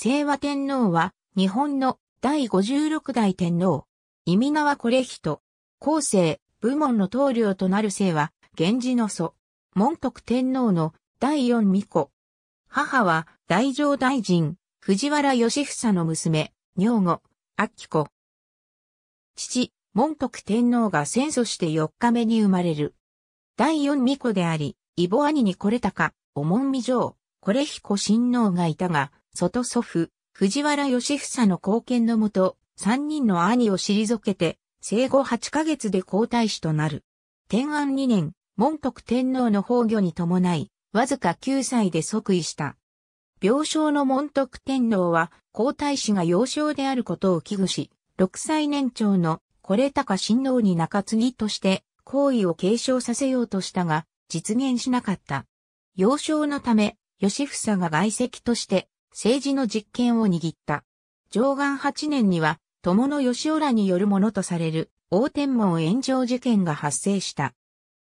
清和天皇は、日本の第56代天皇。意味名はこれ人。後世、部門の統領となる姓は、源氏の祖。門徳天皇の第四巫女。母は、大乗大臣、藤原義房の娘、女後、秋子。父、門徳天皇が戦祖して4日目に生まれる。第四巫女であり、異母兄にこれたか、お門未上、これ彦親王がいたが、外祖父、藤原義房の貢献のもと、三人の兄を退けて、生後8ヶ月で皇太子となる。天安2年、門徳天皇の崩御に伴い、わずか9歳で即位した。病床の門徳天皇は、皇太子が幼少であることを危惧し、6歳年長の、これ高親王に中継ぎとして、皇位を継承させようとしたが、実現しなかった。幼少のため、義房が外籍として、政治の実権を握った。上岸8年には、友の吉浦らによるものとされる、大天門炎上事件が発生した。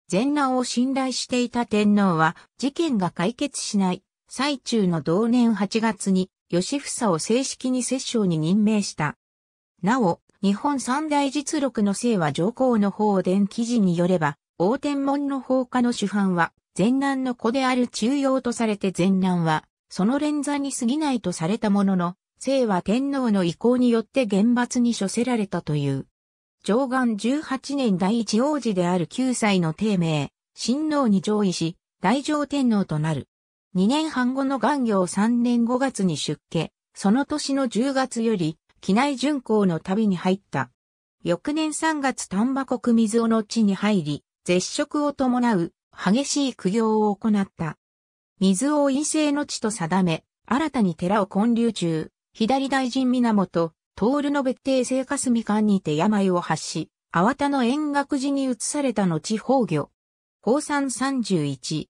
全難を信頼していた天皇は、事件が解決しない、最中の同年8月に、吉房を正式に摂政に任命した。なお、日本三大実録の姓は上皇の方伝記事によれば、大天門の放火の主犯は、前南の子である中庸とされて前南は、その連座に過ぎないとされたものの、姓は天皇の意向によって厳罰に処せられたという。上岸18年第一王子である9歳の帝名、親王に上位し、大乗天皇となる。2年半後の元行3年5月に出家、その年の10月より、機内巡行の旅に入った。翌年3月丹波国水尾の地に入り、絶食を伴う激しい苦行を行った。水を陰性の地と定め、新たに寺を建立中、左大臣源、徹の別邸生活み間にて病を発し、粟田の円覚寺に移された後崩御。法三31。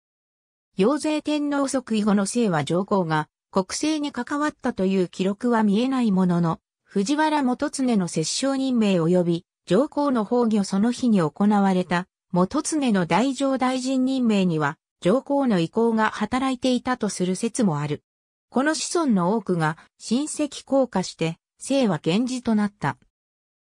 陽税天皇即位後の姓は上皇が国政に関わったという記録は見えないものの、藤原元常の摂政任命及び上皇の崩御その日に行われた元常の大乗大臣任命には上皇の意向が働いていたとする説もある。この子孫の多くが親戚降下して、姓は源氏となった。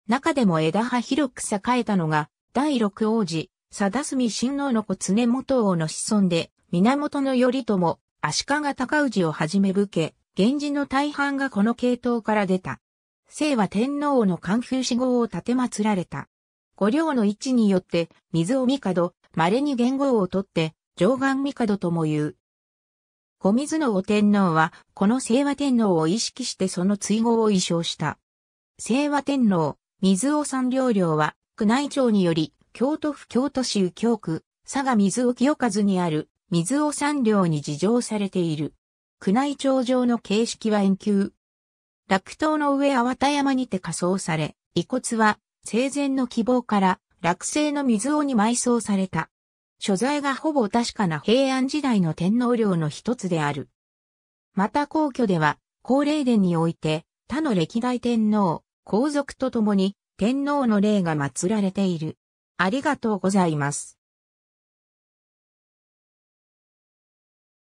中でも枝葉広く栄えたのが、第六王子、貞住親王の子常元王の子孫で、源頼朝、足利高氏をはじめ武家、源氏の大半がこの系統から出た。姓は天皇の官風志号を立て祀られた。五領の位置によって、水を帝、稀に元号を取って、上岸帝とも言う。小水の御天皇は、この清和天皇を意識してその追号を意称した。清和天皇、水尾三両領は、宮内庁により、京都府京都市右京区、佐賀水尾清和にある、水尾三両に事情されている。宮内庁上の形式は遠球。落刀の上淡田山にて火葬され、遺骨は、生前の希望から、落成の水尾に埋葬された。所在がほぼ確かな平安時代の天皇陵の一つである。また皇居では、皇霊殿において、他の歴代天皇、皇族と共に、天皇の霊が祀られている。ありがとうございます。